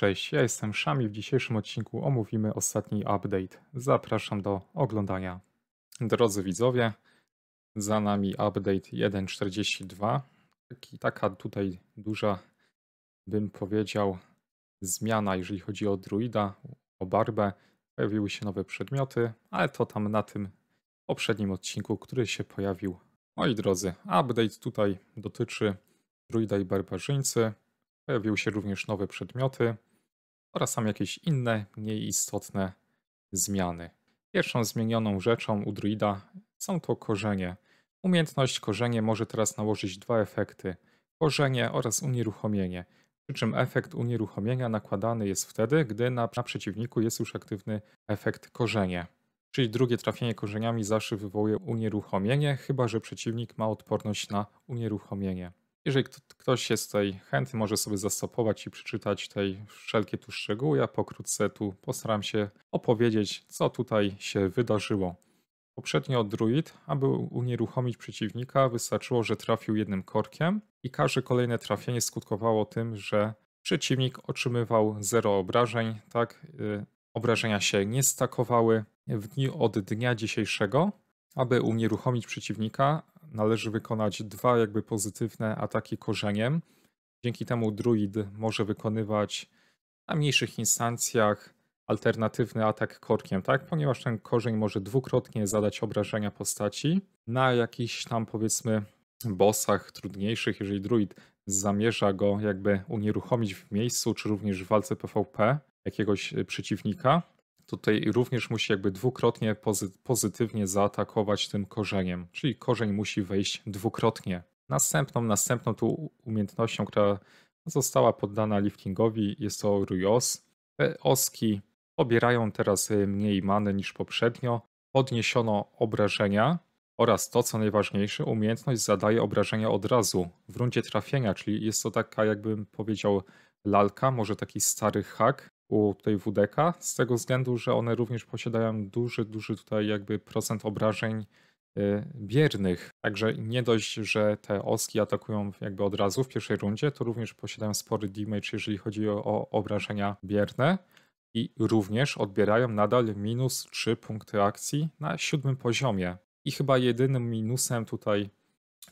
Cześć, ja jestem Szami. W dzisiejszym odcinku omówimy ostatni update. Zapraszam do oglądania. Drodzy widzowie, za nami update 1.42. taka tutaj duża, bym powiedział, zmiana, jeżeli chodzi o druida, o barbę. Pojawiły się nowe przedmioty, ale to tam na tym poprzednim odcinku, który się pojawił. Moi drodzy, update tutaj dotyczy druida i barbarzyńcy. Pojawiły się również nowe przedmioty oraz tam jakieś inne, mniej istotne zmiany. Pierwszą zmienioną rzeczą u druida są to korzenie. Umiejętność korzenie może teraz nałożyć dwa efekty: korzenie oraz unieruchomienie. Przy czym efekt unieruchomienia nakładany jest wtedy, gdy na, na przeciwniku jest już aktywny efekt korzenie. Czyli drugie trafienie korzeniami zawsze wywołuje unieruchomienie, chyba że przeciwnik ma odporność na unieruchomienie. Jeżeli ktoś jest tutaj chętny, może sobie zastopować i przeczytać tej wszelkie tu szczegóły. Ja pokrótce tu postaram się opowiedzieć, co tutaj się wydarzyło. Poprzednio druid, aby unieruchomić przeciwnika, wystarczyło, że trafił jednym korkiem i każde kolejne trafienie skutkowało tym, że przeciwnik otrzymywał zero obrażeń, tak? Y, obrażenia się nie stakowały w dniu od dnia dzisiejszego. Aby unieruchomić przeciwnika, należy wykonać dwa jakby pozytywne ataki korzeniem. Dzięki temu druid może wykonywać na mniejszych instancjach alternatywny atak korkiem, tak? Ponieważ ten korzeń może dwukrotnie zadać obrażenia postaci na jakichś tam powiedzmy bossach trudniejszych, jeżeli druid zamierza go jakby unieruchomić w miejscu, czy również w walce PvP jakiegoś e, przeciwnika, tutaj również musi jakby dwukrotnie pozy pozytywnie zaatakować tym korzeniem, czyli korzeń musi wejść dwukrotnie. Następną, następną tu umiejętnością, która została poddana liftingowi jest to Ryos. Te oski pobierają teraz e, mniej many niż poprzednio, podniesiono obrażenia oraz to, co najważniejsze, umiejętność zadaje obrażenia od razu w rundzie trafienia, czyli jest to taka, jakbym powiedział, lalka, może taki stary hak, u tej WDK, z tego względu, że one również posiadają duży, duży tutaj jakby procent obrażeń y, biernych. Także nie dość, że te oski atakują jakby od razu w pierwszej rundzie, to również posiadają spory damage, jeżeli chodzi o, o obrażenia bierne. I również odbierają nadal minus 3 punkty akcji na siódmym poziomie. I chyba jedynym minusem tutaj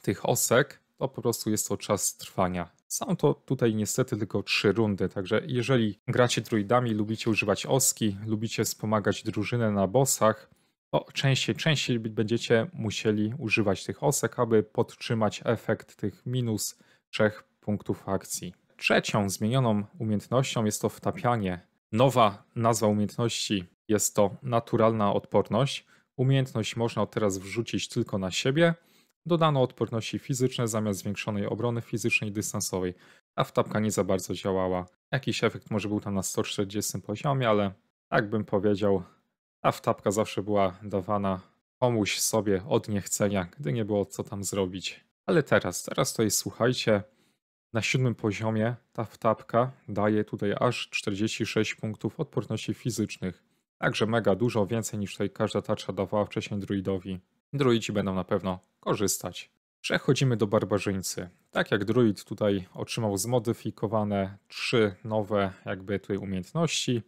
tych osek to po prostu jest to czas trwania. Są to tutaj niestety tylko trzy rundy, także jeżeli gracie druidami, lubicie używać oski, lubicie wspomagać drużynę na bossach, to częściej, częściej będziecie musieli używać tych osek, aby podtrzymać efekt tych minus trzech punktów akcji. Trzecią zmienioną umiejętnością jest to wtapianie. Nowa nazwa umiejętności jest to naturalna odporność. Umiejętność można teraz wrzucić tylko na siebie – Dodano odporności fizyczne zamiast zwiększonej obrony fizycznej i dystansowej, a wtapka nie za bardzo działała. Jakiś efekt może był tam na 140 poziomie, ale tak bym powiedział, ta wtapka zawsze była dawana komuś sobie od niechcenia, gdy nie było co tam zrobić. Ale teraz, teraz to jest, słuchajcie, na siódmym poziomie ta wtapka daje tutaj aż 46 punktów odporności fizycznych. Także mega dużo więcej niż tutaj każda tarcza dawała wcześniej druidowi druidzi będą na pewno korzystać. Przechodzimy do barbarzyńcy. Tak jak druid tutaj otrzymał zmodyfikowane trzy nowe jakby tutaj umiejętności.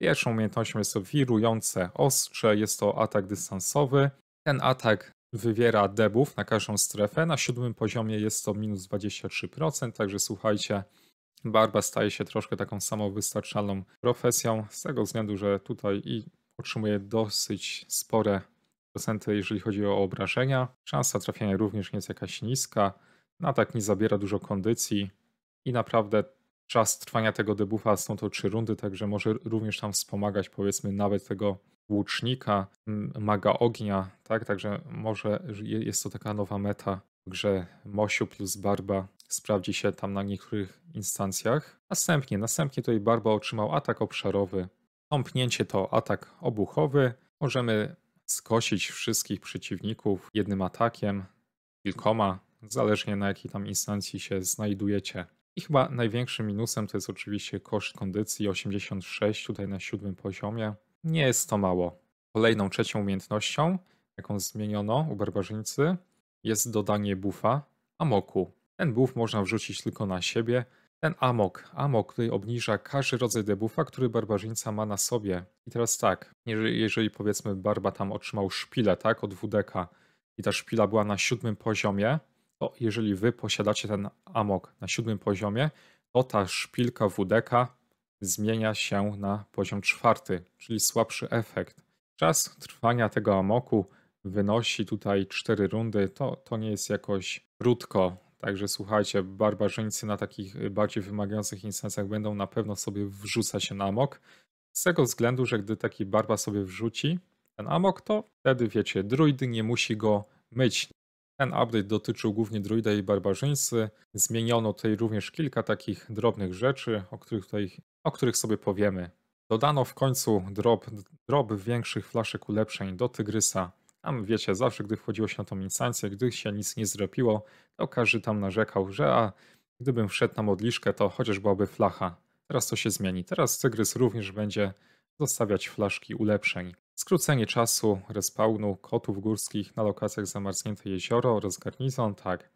Pierwszą umiejętnością jest to wirujące ostrze, jest to atak dystansowy. Ten atak wywiera debuff na każdą strefę. Na siódmym poziomie jest to minus 23%, także słuchajcie, barba staje się troszkę taką samowystarczalną profesją, z tego względu, że tutaj i otrzymuje dosyć spore procenty, jeżeli chodzi o obrażenia. Szansa trafienia również nie jest jakaś niska. Na no, tak nie zabiera dużo kondycji i naprawdę czas trwania tego debuffa są to trzy rundy, także może również tam wspomagać powiedzmy nawet tego łucznika, maga ognia, tak? Także może jest to taka nowa meta że Mosiu plus Barba sprawdzi się tam na niektórych instancjach. Następnie, następnie tutaj Barba otrzymał atak obszarowy. Tąpnięcie to atak obuchowy. Możemy skosić wszystkich przeciwników jednym atakiem, kilkoma, zależnie na jakiej tam instancji się znajdujecie. I chyba największym minusem to jest oczywiście koszt kondycji 86 tutaj na siódmym poziomie. Nie jest to mało. Kolejną trzecią umiejętnością, jaką zmieniono u barbarzyńcy, jest dodanie buffa Amoku. Ten buff można wrzucić tylko na siebie, ten amok. Amok, który obniża każdy rodzaj debuffa, który barbarzyńca ma na sobie. I teraz tak, jeżeli, jeżeli powiedzmy barba tam otrzymał szpilę, tak, od WDK i ta szpila była na siódmym poziomie, to jeżeli wy posiadacie ten amok na siódmym poziomie, to ta szpilka WDK zmienia się na poziom czwarty, czyli słabszy efekt. Czas trwania tego amoku wynosi tutaj 4 rundy, to, to nie jest jakoś krótko Także słuchajcie, barbarzyńcy na takich y, bardziej wymagających instancjach będą na pewno sobie wrzucać się na amok. Z tego względu, że gdy taki barba sobie wrzuci ten amok, to wtedy wiecie, druid nie musi go myć. Ten update dotyczył głównie druida i barbarzyńcy. Zmieniono tutaj również kilka takich drobnych rzeczy, o których, tutaj, o których sobie powiemy. Dodano w końcu drop, drop większych flaszek ulepszeń do Tygrysa tam wiecie, zawsze gdy wchodziło się na tą instancję, gdy się nic nie zrobiło, to każdy tam narzekał, że a gdybym wszedł na modliszkę, to chociaż byłaby flacha. Teraz to się zmieni. Teraz Cygrys również będzie zostawiać flaszki ulepszeń. Skrócenie czasu respawnu kotów górskich na lokacjach zamarznięte jezioro oraz garnizon, tak.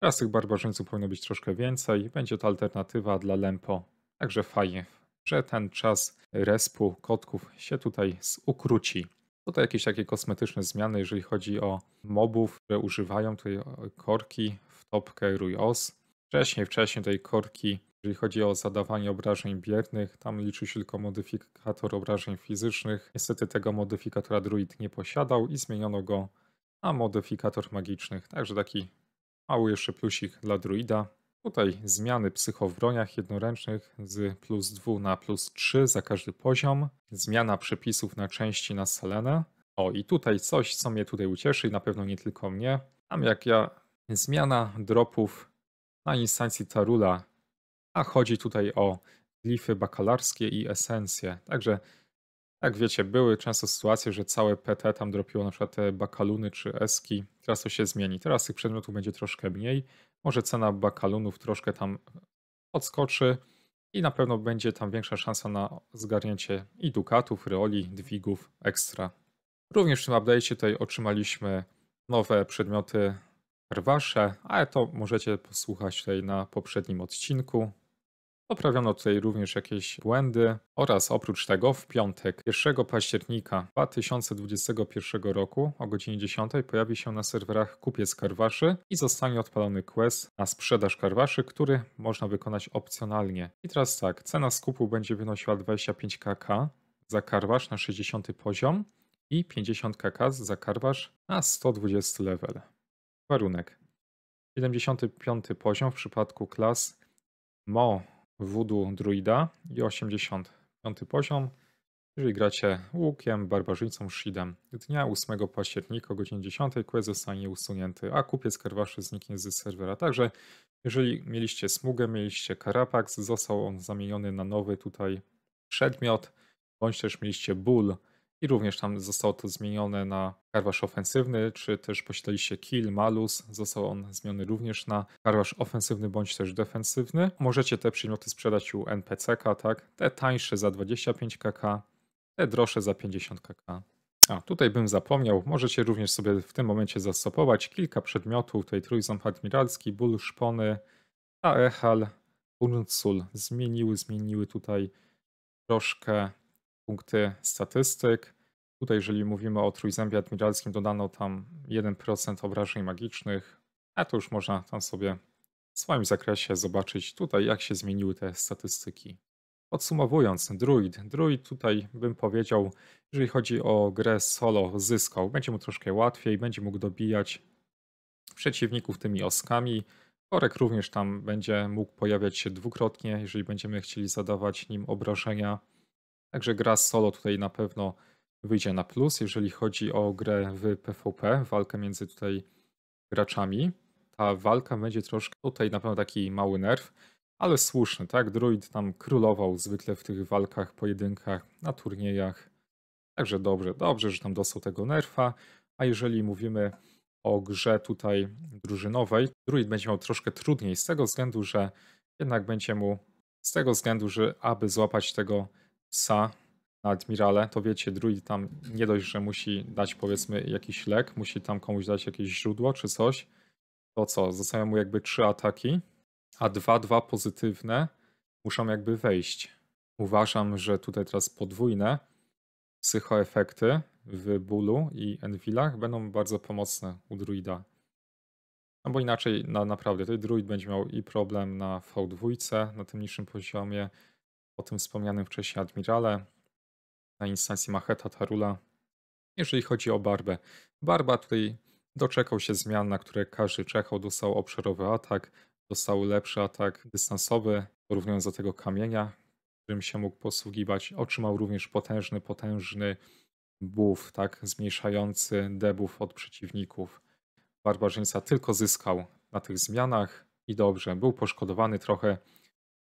Teraz tych barbarzyńców powinno być troszkę więcej. Będzie to alternatywa dla Lempo. Także fajnie, że ten czas respu kotków się tutaj ukróci. Tutaj jakieś takie kosmetyczne zmiany, jeżeli chodzi o mobów, które używają tutaj korki w topkę RUIOS. Wcześniej, wcześniej tej korki, jeżeli chodzi o zadawanie obrażeń biernych, tam liczy się tylko modyfikator obrażeń fizycznych. Niestety tego modyfikatora druid nie posiadał i zmieniono go na modyfikator magicznych. Także taki mały jeszcze plusik dla druida. Tutaj zmiany psycho w broniach jednoręcznych z plus 2 na plus 3 za każdy poziom, zmiana przepisów na części na Selenę. O i tutaj coś, co mnie tutaj ucieszy i na pewno nie tylko mnie. Tam jak ja, zmiana dropów na instancji Tarula, a chodzi tutaj o glify bakalarskie i esencje. Także tak, wiecie, były często sytuacje, że całe PT tam dropiło na przykład te bakaluny czy eski. Teraz to się zmieni. Teraz tych przedmiotów będzie troszkę mniej. Może cena bakalunów troszkę tam odskoczy i na pewno będzie tam większa szansa na zgarnięcie i dukatów, reoli, dwigów ekstra. Również w tym update'cie tutaj otrzymaliśmy nowe przedmioty rwasze, ale to możecie posłuchać tutaj na poprzednim odcinku. Poprawiono tutaj również jakieś błędy oraz oprócz tego w piątek 1 października 2021 roku o godzinie 10 pojawi się na serwerach kupiec karwaszy i zostanie odpalony quest na sprzedaż karwaszy, który można wykonać opcjonalnie. I teraz tak, cena skupu będzie wynosiła 25 kk za karwasz na 60 poziom i 50 kk za karwasz na 120 level. Warunek 75 poziom w przypadku klas MO Voodoo Druida i 85 poziom, jeżeli gracie łukiem, barbarzyńcą, shidem. Dnia 8 października o godzinie 10 quest zostanie usunięty, a kupiec karwaszy zniknie z serwera. Także jeżeli mieliście smugę, mieliście karapaks, został on zamieniony na nowy tutaj przedmiot, bądź też mieliście ból i również tam zostało to zmienione na karwasz ofensywny, czy też posiadaliście kill, malus, został on zmieniony również na karwasz ofensywny bądź też defensywny. Możecie te przedmioty sprzedać u npc tak? Te tańsze za 25 kk, te droższe za 50 kk. A, tutaj bym zapomniał, możecie również sobie w tym momencie zastopować kilka przedmiotów, tutaj trójząb admiralski, ból szpony, aechal, echal, uncul. Zmieniły, zmieniły tutaj troszkę punkty statystyk. Tutaj, jeżeli mówimy o trójzębie admiralskim, dodano tam 1% obrażeń magicznych, a to już można tam sobie w swoim zakresie zobaczyć tutaj, jak się zmieniły te statystyki. Podsumowując, Druid. Druid tutaj bym powiedział, jeżeli chodzi o grę solo, zyskał. Będzie mu troszkę łatwiej, będzie mógł dobijać przeciwników tymi oskami. Korek również tam będzie mógł pojawiać się dwukrotnie, jeżeli będziemy chcieli zadawać nim obrażenia. Także gra solo tutaj na pewno wyjdzie na plus, jeżeli chodzi o grę w PvP, walkę między tutaj graczami. Ta walka będzie troszkę tutaj na pewno taki mały nerw, ale słuszny, tak? Druid tam królował zwykle w tych walkach, pojedynkach, na turniejach. Także dobrze, dobrze, że tam dostał tego nerfa. A jeżeli mówimy o grze tutaj drużynowej, druid będzie miał troszkę trudniej z tego względu, że jednak będzie mu z tego względu, że aby złapać tego psa na admirale, to wiecie, druid tam nie dość, że musi dać powiedzmy jakiś lek, musi tam komuś dać jakieś źródło czy coś, to co, zostają mu jakby trzy ataki, a dwa, dwa pozytywne muszą jakby wejść. Uważam, że tutaj teraz podwójne psychoefekty w bólu i enwilach będą bardzo pomocne u druida. No bo inaczej, na, naprawdę, tutaj druid będzie miał i problem na V2, na tym niższym poziomie, o tym wspomnianym wcześniej admirale na instancji Macheta Tarula. Jeżeli chodzi o Barbę, Barba tutaj doczekał się zmian, na które każdy czekał. Dostał obszarowy atak, dostał lepszy atak dystansowy, porównując do tego kamienia, którym się mógł posługiwać. Otrzymał również potężny, potężny buff, tak, zmniejszający debuff od przeciwników. Barbarzyńca tylko zyskał na tych zmianach i dobrze, był poszkodowany trochę,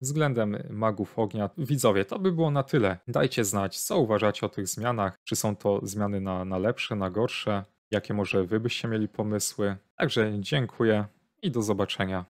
względem magów ognia. Widzowie, to by było na tyle. Dajcie znać, co uważacie o tych zmianach. Czy są to zmiany na, na lepsze, na gorsze? Jakie może wy byście mieli pomysły? Także dziękuję i do zobaczenia.